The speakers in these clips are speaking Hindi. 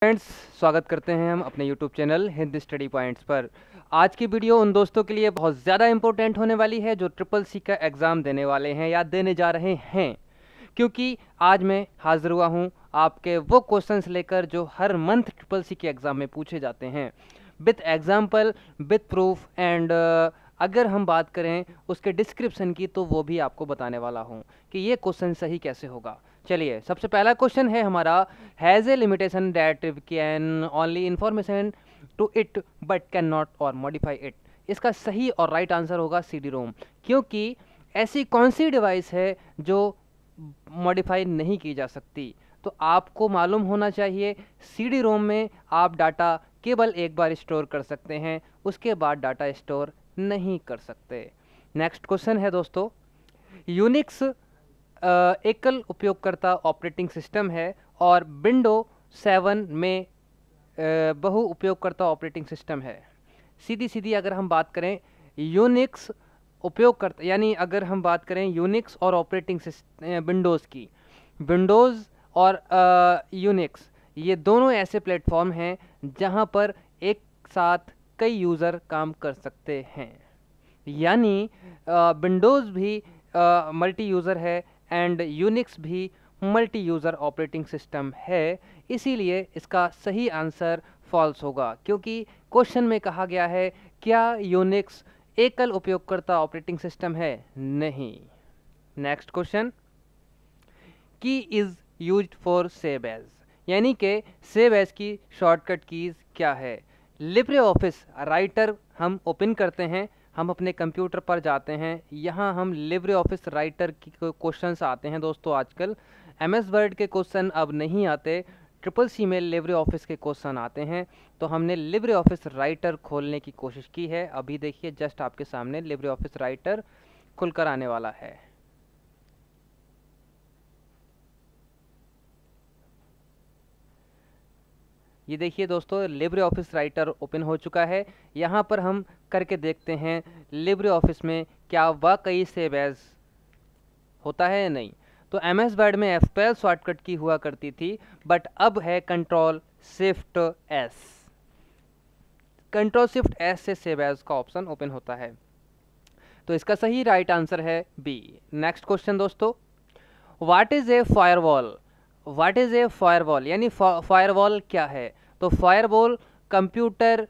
फ्रेंड्स स्वागत करते हैं हम अपने YouTube channel Hindi study points पर आज की वीडियो उन दोस्तों के लिए बहुत ज़्यादा इंपॉर्टेंट होने वाली है जो ट्रिपल सी का एग्ज़ाम देने वाले हैं या देने जा रहे हैं क्योंकि आज मैं हाज़िर हुआ हूँ आपके वो क्वेश्चंस लेकर जो हर मंथ ट्रिपल सी के एग्ज़ाम में पूछे जाते हैं with example with proof and अगर हम बात करें उसके डिस्क्रिप्शन की तो वो भी आपको बताने वाला हूँ कि ये क्वेश्चन सही कैसे होगा चलिए सबसे पहला क्वेश्चन है हमारा has a limitation that can only information to it but can not और मॉडिफाई इट इसका सही और राइट right आंसर होगा सी डी रोम क्योंकि ऐसी कौन सी डिवाइस है जो मॉडिफाई नहीं की जा सकती तो आपको मालूम होना चाहिए सी डी रोम में आप डाटा केवल एक बार स्टोर कर सकते हैं उसके बाद डाटा स्टोर नहीं कर सकते नेक्स्ट क्वेश्चन है दोस्तों यूनिक्स एकल उपयोगकर्ता ऑपरेटिंग सिस्टम है और विंडो सेवन में बहु उपयोगकर्ता ऑपरेटिंग सिस्टम है सीधी सीधी अगर हम बात करें यूनिक्स उपयोगकर्ता यानी अगर हम बात करें यूनिक्स और ऑपरेटिंग विंडोज़ की विंडोज़ और यूनिक्स ये दोनों ऐसे प्लेटफॉर्म हैं जहाँ पर एक साथ कई यूज़र काम कर सकते हैं यानी विंडोज़ भी मल्टी यूज़र है एंड यूनिक्स भी मल्टी यूज़र ऑपरेटिंग सिस्टम है इसीलिए इसका सही आंसर फॉल्स होगा क्योंकि क्वेश्चन में कहा गया है क्या यूनिक्स एकल उपयोगकर्ता ऑपरेटिंग सिस्टम है नहीं next question key is use for save as यानी कि सेव एज की शॉर्टकट कीज़ क्या है लिब्रे ऑफिस राइटर हम ओपन करते हैं हम अपने कंप्यूटर पर जाते हैं यहाँ हम लिब्रे ऑफिस राइटर की क्वेश्चन आते हैं दोस्तों आजकल एम एस वर्ड के क्वेश्चन अब नहीं आते ट्रिपल सी में लिब्रे ऑफिस के क्वेश्चन आते हैं तो हमने लिब्रे ऑफिस राइटर खोलने की कोशिश की है अभी देखिए जस्ट आपके सामने लिब्रे ऑफिस राइटर खुलकर आने वाला है ये देखिए दोस्तों लिब्रे ऑफिस राइटर ओपन हो चुका है यहाँ पर हम करके देखते हैं लिब्रे ऑफिस में क्या वाकई से बैज होता है या नहीं तो एम एस वर्ड में एफ पेल शॉर्टकट की हुआ करती थी बट अब है control shift S control shift S से सेव एज का ऑप्शन ओपन होता है तो इसका सही राइट आंसर है बी नेक्स्ट क्वेश्चन दोस्तों what is a firewall what is a firewall यानी फायरवॉल क्या है तो फायरवॉल कंप्यूटर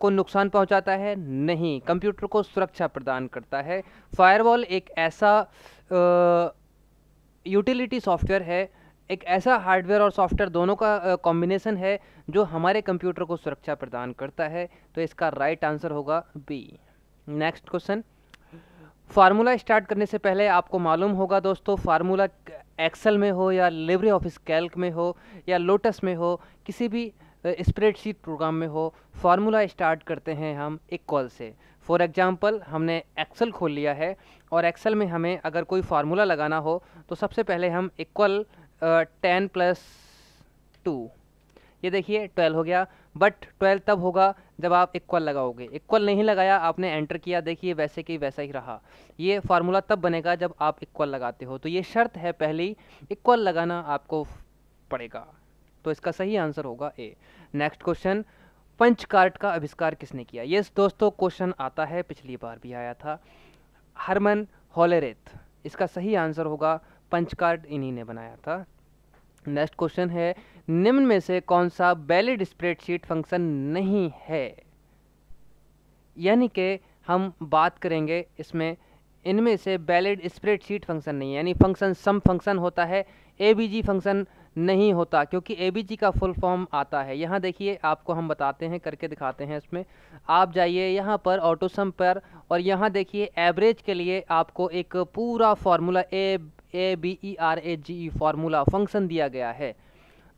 को नुकसान पहुंचाता है नहीं कंप्यूटर को सुरक्षा प्रदान करता है फायरवॉल एक ऐसा यूटिलिटी सॉफ्टवेयर है एक ऐसा हार्डवेयर और सॉफ्टवेयर दोनों का कॉम्बिनेशन है जो हमारे कंप्यूटर को सुरक्षा प्रदान करता है तो इसका राइट right आंसर होगा B next question formula start करने से पहले आपको मालूम होगा दोस्तों फार्मूला एक्सेल में हो या लेवरे ऑफिस कैल्क में हो या लोटस में हो किसी भी स्प्रेडशीट प्रोग्राम में हो फार्मूला स्टार्ट करते हैं हम एक कॉल से फॉर एग्ज़ाम्पल हमने एक्सेल खोल लिया है और एक्सेल में हमें अगर कोई फार्मूला लगाना हो तो सबसे पहले हम इक्वल टेन प्लस टू ये देखिए ट्वेल्व हो गया बट ट्वेल्व तब होगा जब आप इक्वल लगाओगे इक्वल नहीं लगाया आपने एंटर किया देखिए वैसे कि वैसा ही रहा ये फार्मूला तब बनेगा जब आप इक्वल लगाते हो तो ये शर्त है पहली इक्वल लगाना आपको पड़ेगा तो इसका सही आंसर होगा ए नेक्स्ट क्वेश्चन पंचकार्ट का आविष्कार किसने किया ये दोस्तों क्वेश्चन आता है पिछली बार भी आया था हरमन हॉलेरेथ इसका सही आंसर होगा पंचकार्ड इन्हीं ने बनाया था नेक्स्ट क्वेश्चन है निम्न में से कौन सा वैलिड स्प्रेडशीट फंक्शन नहीं है यानी कि हम बात करेंगे इसमें इनमें से वैलिड स्प्रेडशीट फंक्शन नहीं यानी फंक्शन सम फंक्शन होता है ए फंक्शन नहीं होता क्योंकि ए का फुल फॉर्म आता है यहाँ देखिए आपको हम बताते हैं करके दिखाते हैं इसमें आप जाइए यहाँ पर ऑटोसम पर और यहाँ देखिए एवरेज के लिए आपको एक पूरा formula A A B E R A G E formula function दिया गया है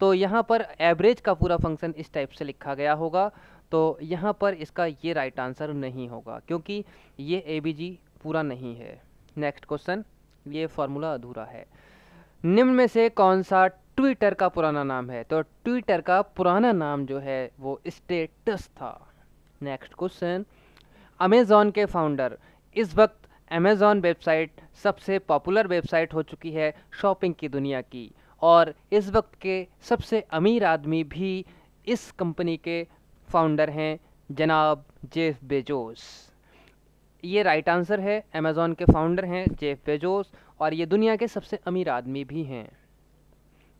तो यहाँ पर एवरेज का पूरा फंक्शन इस टाइप से लिखा गया होगा तो यहाँ पर इसका ये राइट आंसर नहीं होगा क्योंकि ये ए बी जी पूरा नहीं है नेक्स्ट क्वेश्चन ये फार्मूला अधूरा है निम्न में से कौन सा ट्विटर का पुराना नाम है तो ट्विटर का पुराना नाम जो है वो स्टेटस था नेक्स्ट क्वेश्चन अमेज़ॉन के फाउंडर इस वक्त अमेज़ॉन वेबसाइट सबसे पॉपुलर वेबसाइट हो चुकी है शॉपिंग की दुनिया की और इस वक्त के सबसे अमीर आदमी भी इस कंपनी के फाउंडर हैं जनाब जेफ बेजोस ये राइट आंसर है अमेज़ॉन के फाउंडर हैं जेफ बेजोस और ये दुनिया के सबसे अमीर आदमी भी हैं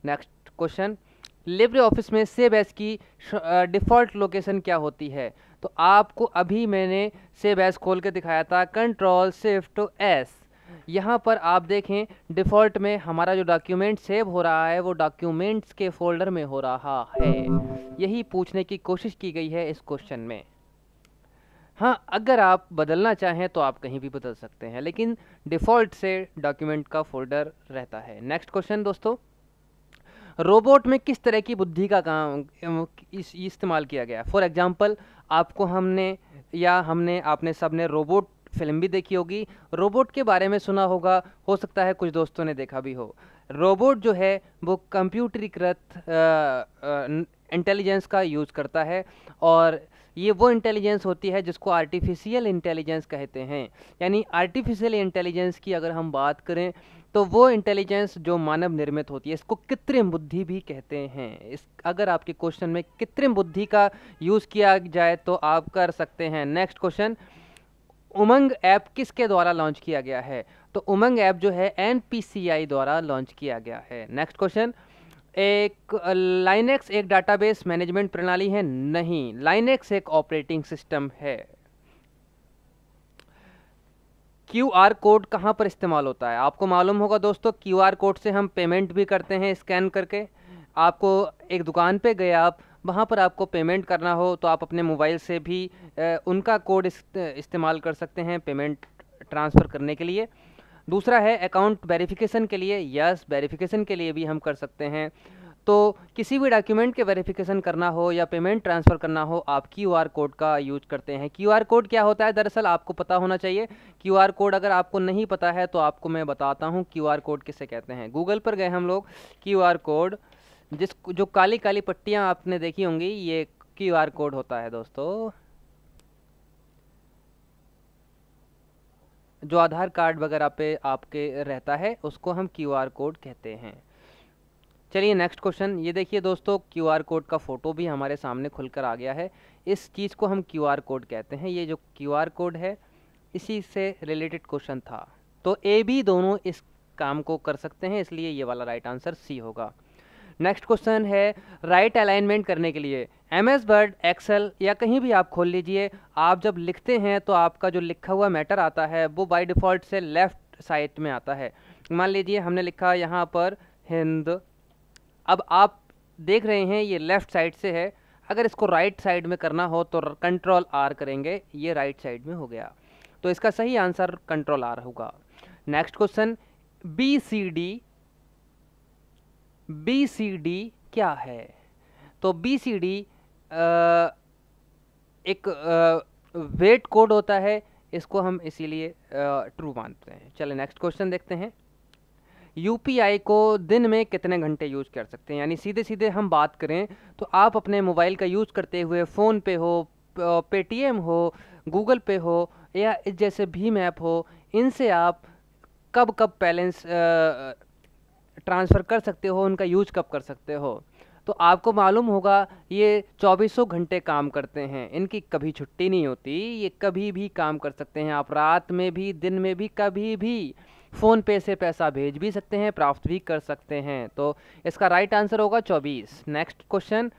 नेक्स्ट क्वेश्चन लिब्रे ऑफिस में सेव एस की डिफ़ॉल्ट लोकेशन क्या होती है तो आपको अभी मैंने सेव एस खोल के दिखाया था कंट्रोल शिफ्ट एस यहाँ पर आप देखें डिफ़ॉल्ट में हमारा जो डॉक्यूमेंट सेव हो रहा है वो डॉक्यूमेंट्स के फोल्डर में हो रहा है यही पूछने की कोशिश की गई है इस क्वेश्चन में हाँ अगर आप बदलना चाहें तो आप कहीं भी बदल सकते हैं लेकिन डिफ़ॉल्ट से डॉक्यूमेंट का फोल्डर रहता है नेक्स्ट क्वेश्चन दोस्तों रोबोट में किस तरह की बुद्धि का काम इस्तेमाल किया गया फॉर एग्ज़ाम्पल आपको हमने या हमने आपने सब ने रोबोट फिल्म भी देखी होगी रोबोट के बारे में सुना होगा हो सकता है कुछ दोस्तों ने देखा भी हो रोबोट जो है वो कंप्यूटरीकृत इंटेलिजेंस का यूज़ करता है और ये वो इंटेलिजेंस होती है जिसको आर्टिफिशियल इंटेलिजेंस कहते हैं यानी आर्टिफिशियल इंटेलिजेंस की अगर हम बात करें तो वो इंटेलिजेंस जो मानव निर्मित होती है इसको कृत्रिम बुद्धि भी कहते हैं इस अगर आपके क्वेश्चन में कृत्रिम बुद्धि का यूज़ किया जाए तो आप कर सकते हैं नेक्स्ट क्वेश्चन उमंग ऐप किसके द्वारा लॉन्च किया गया है तो उमंग ऐप जो है एन द्वारा लॉन्च किया गया है नेक्स्ट क्वेश्चन एक लाइनेक्स एक डाटाबेस मैनेजमेंट प्रणाली है नहीं लाइनेक्स एक ऑपरेटिंग सिस्टम है क्यू आर कोड कहाँ पर इस्तेमाल होता है आपको मालूम होगा दोस्तों क्यू आर कोड से हम पेमेंट भी करते हैं स्कैन करके आपको एक दुकान पे गए आप वहाँ पर आपको पेमेंट करना हो तो आप अपने मोबाइल से भी उनका कोड इस्तेमाल कर सकते हैं पेमेंट ट्रांसफ़र करने के लिए दूसरा है अकाउंट वेरिफिकेशन के लिए यस वेरिफिकेशन के लिए भी हम कर सकते हैं तो किसी भी डॉक्यूमेंट के वेरिफिकेशन करना हो या पेमेंट ट्रांसफ़र करना हो आप क्यू आर कोड का यूज करते हैं क्यू आर कोड क्या होता है दरअसल आपको पता होना चाहिए क्यू आर कोड अगर आपको नहीं पता है तो आपको मैं बताता हूँ क्यू आर कोड किसे कहते हैं गूगल पर गए हम लोग क्यू आर कोड जिस जो काली काली पट्टियाँ आपने देखी होंगी ये क्यू आर कोड होता है दोस्तों जो आधार कार्ड वगैरह पे आपके रहता है उसको हम क्यू आर कोड कहते हैं चलिए नेक्स्ट क्वेश्चन ये देखिए दोस्तों क्यू आर कोड का फ़ोटो भी हमारे सामने खुलकर आ गया है इस चीज़ को हम क्यू आर कोड कहते हैं ये जो क्यू आर कोड है इसी से रिलेटेड क्वेश्चन था तो ए बी दोनों इस काम को कर सकते हैं इसलिए ये वाला राइट आंसर सी होगा नेक्स्ट क्वेश्चन है राइट right अलाइनमेंट करने के लिए एम एस वर्ड एक्सेल या कहीं भी आप खोल लीजिए आप जब लिखते हैं तो आपका जो लिखा हुआ मैटर आता है वो बाई डिफ़ॉल्ट से लेफ़्ट साइड में आता है मान लीजिए हमने लिखा यहाँ पर हिंद अब आप देख रहे हैं ये लेफ़्ट साइड से है अगर इसको राइट right साइड में करना हो तो कंट्रोल आर करेंगे ये राइट right साइड में हो गया तो इसका सही आंसर कंट्रोल आर होगा next question B C D B C D क्या है तो बी सी डी एक वेट कोड होता है इसको हम इसीलिए ट्रू मानते हैं चले नेक्स्ट क्वेश्चन देखते हैं यूपीआई को दिन में कितने घंटे यूज़ कर सकते हैं यानी सीधे सीधे हम बात करें तो आप अपने मोबाइल का यूज़ करते हुए फ़ोन पे हो पेटीएम हो गूगल पे हो या जैसे भीम ऐप हो इनसे आप कब कब बैलेंस ट्रांसफ़र कर सकते हो उनका यूज कब कर सकते हो तो आपको मालूम होगा ये चौबीसों घंटे काम करते हैं इनकी कभी छुट्टी नहीं होती ये कभी भी काम कर सकते हैं आप रात में भी दिन में भी कभी भी फ़ोन पे से पैसा भेज भी सकते हैं प्राप्त भी कर सकते हैं तो इसका राइट आंसर होगा चौबीस नेक्स्ट क्वेश्चन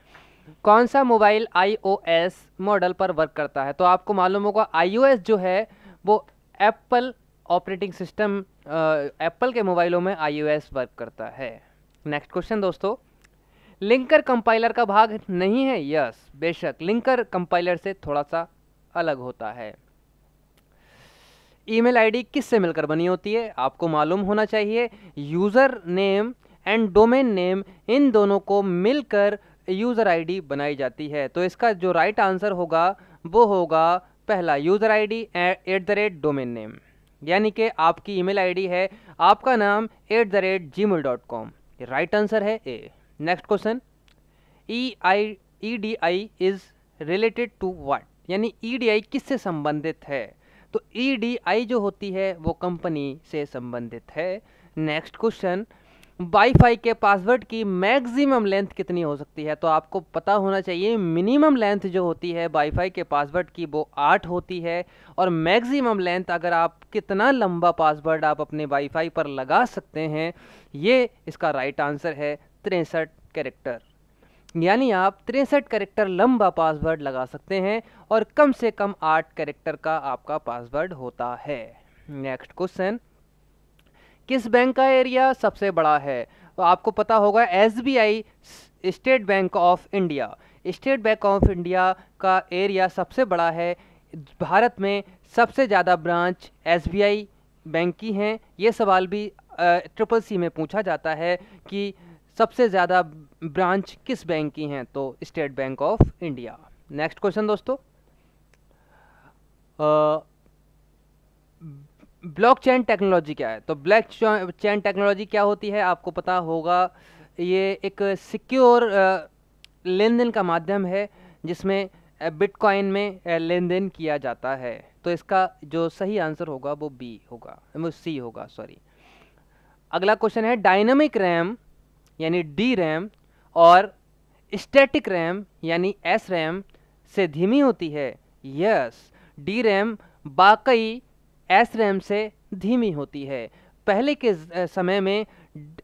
कौन सा मोबाइल आईओएस मॉडल पर वर्क करता है तो आपको मालूम होगा आईओएस जो है वो एप्पल ऑपरेटिंग सिस्टम एप्पल के मोबाइलों में आई वर्क करता है नेक्स्ट क्वेश्चन दोस्तों लिंकर कंपाइलर का भाग नहीं है यस बेशक लिंकर कंपाइलर से थोड़ा सा अलग होता है ईमेल आईडी किससे मिलकर बनी होती है आपको मालूम होना चाहिए user name and domain name इन दोनों को मिलकर यूज़र आईडी बनाई जाती है तो इसका जो राइट right आंसर होगा वो होगा पहला user ID at the rate domain name यानी कि आपकी ईमेल आईडी है आपका नाम at the rate Gmail dot com right answer है A next question E I E D I is related to what यानी ई डी आई किससे संबंधित है तो ई डी आई जो होती है वो कंपनी से संबंधित है नेक्स्ट क्वेश्चन वाईफाई के पासवर्ड की मैक्सिमम लेंथ कितनी हो सकती है तो आपको पता होना चाहिए मिनिमम लेंथ जो होती है वाईफाई के पासवर्ड की वो आठ होती है और मैक्सिमम लेंथ अगर आप कितना लंबा पासवर्ड आप अपने वाईफाई पर लगा सकते हैं ये इसका राइट आंसर है तिरसठ कैरेक्टर यानी आप तिरसठ करेक्टर लंबा पासवर्ड लगा सकते हैं और कम से कम आठ करेक्टर का आपका पासवर्ड होता है नेक्स्ट क्वेश्चन किस बैंक का एरिया सबसे बड़ा है तो आपको पता होगा S B I State Bank of India State Bank of India का एरिया सबसे बड़ा है भारत में सबसे ज़्यादा branch S B I bank की हैं ये सवाल भी ट्रिपल सी में पूछा जाता है कि सबसे ज़्यादा ब्रांच किस बैंक की हैं तो State Bank of India next question दोस्तों ब्लॉक चैन टेक्नोलॉजी क्या है तो ब्लैक चैन टेक्नोलॉजी क्या होती है आपको पता होगा ये एक सिक्योर लेन देन का माध्यम है जिसमें बिटकॉइन में लेन देन किया जाता है तो इसका जो सही आंसर होगा वो बी होगा वो सी होगा सॉरी अगला क्वेश्चन है डायनामिक रैम यानी डी रैम और स्टैटिक रैम यानी एस रैम से धीमी होती है यस डी रैम बाकी एस रैम से धीमी होती है पहले के समय में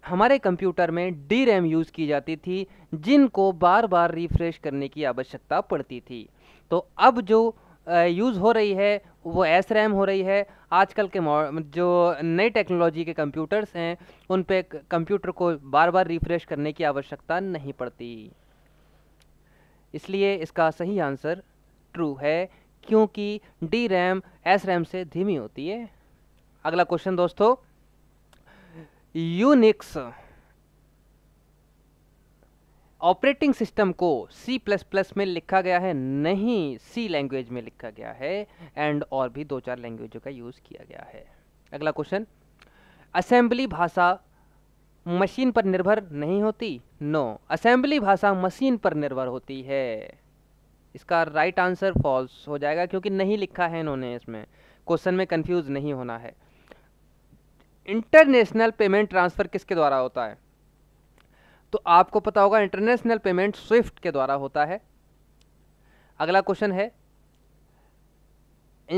हमारे कंप्यूटर में डी रैम यूज़ की जाती थी जिनको बार बार रिफ्रेश करने की आवश्यकता पड़ती थी तो अब जो यूज़ हो रही है वो एस रैम हो रही है आजकल के जो नई टेक्नोलॉजी के कंप्यूटर्स हैं उन पे कंप्यूटर को बार बार रिफ्रेश करने की आवश्यकता नहीं पड़ती इसलिए इसका सही आंसर ट्रू है क्योंकि डी रैम एस रैम से धीमी होती है अगला क्वेश्चन दोस्तों यूनिक्स ऑपरेटिंग सिस्टम को C++ में लिखा गया है नहीं C लैंग्वेज में लिखा गया है एंड और भी दो चार लैंग्वेजों का यूज़ किया गया है अगला क्वेश्चन असेंबली भाषा मशीन पर निर्भर नहीं होती नो असेंबली भाषा मशीन पर निर्भर होती है इसका राइट आंसर फॉल्स हो जाएगा क्योंकि नहीं लिखा है इन्होंने इसमें क्वेश्चन में कंफ्यूज नहीं होना है इंटरनेशनल पेमेंट ट्रांसफ़र किसके द्वारा होता है तो आपको पता होगा इंटरनेशनल पेमेंट स्विफ्ट के द्वारा होता है अगला क्वेश्चन है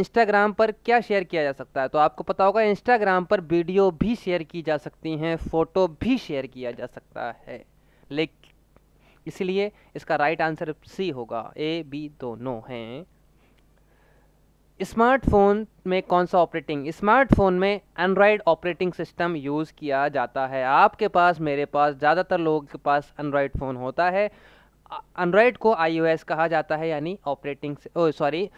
इंस्टाग्राम पर क्या शेयर किया जा सकता है तो आपको पता होगा इंस्टाग्राम पर वीडियो भी शेयर की जा सकती हैं फ़ोटो भी शेयर किया जा सकता है लेकिन इसीलिए इसका राइट आंसर सी होगा ए बी दोनों हैं स्मार्टफोन में कौन सा ऑपरेटिंग स्मार्टफोन में एंड्रॉयड ऑपरेटिंग सिस्टम यूज़ किया जाता है आपके पास मेरे पास ज़्यादातर लोगों के पास एंड्रॉयड फ़ोन होता है एंड्रॉयड को आईओएस कहा जाता है यानी ऑपरेटिंग सॉरी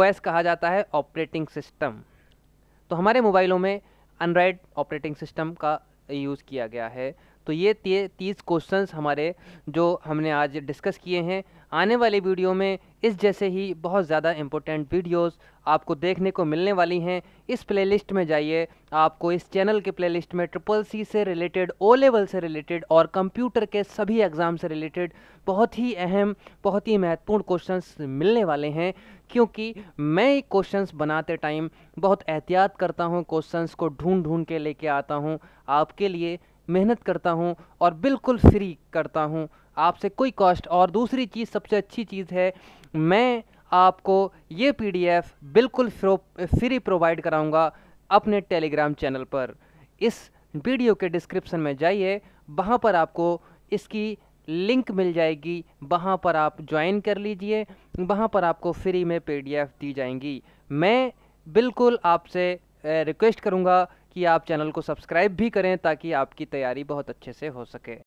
ओएस कहा जाता है ऑपरेटिंग सिस्टम तो हमारे मोबाइलों में एंड्रॉयड ऑपरेटिंग सिस्टम का यूज़ किया गया है तो ये तीस क्वेश्चन हमारे जो हमने आज डिस्कस किए हैं आने वाले वीडियो में इस जैसे ही बहुत ज़्यादा इम्पोर्टेंट वीडियोस आपको देखने को मिलने वाली हैं इस प्लेलिस्ट में जाइए आपको इस चैनल के प्लेलिस्ट में ट्रिपल सी से रिलेटेड ओ लेवल से रिलेटेड और कंप्यूटर के सभी एग्ज़ाम से रिलेटेड बहुत ही अहम बहुत ही महत्वपूर्ण क्वेश्चंस मिलने वाले हैं क्योंकि मैं क्वेश्चंस बनाते टाइम बहुत एहतियात करता हूँ क्वेश्चन को ढूँढ ढूँढ के लेके आता हूँ आपके लिए मेहनत करता हूँ और बिल्कुल फ्री करता हूँ आपसे कोई कॉस्ट और दूसरी चीज़ सबसे अच्छी चीज़ है मैं आपको ये पी बिल्कुल फ्री प्रोवाइड कराऊँगा अपने टेलीग्राम चैनल पर इस वीडियो के डिस्क्रिप्शन में जाइए वहाँ पर आपको इसकी लिंक मिल जाएगी वहाँ पर आप ज्वाइन कर लीजिए वहाँ पर आपको फ्री में पीडीएफ दी जाएंगी मैं बिल्कुल आपसे रिक्वेस्ट करूँगा कि आप चैनल को सब्सक्राइब भी करें ताकि आपकी तैयारी बहुत अच्छे से हो सके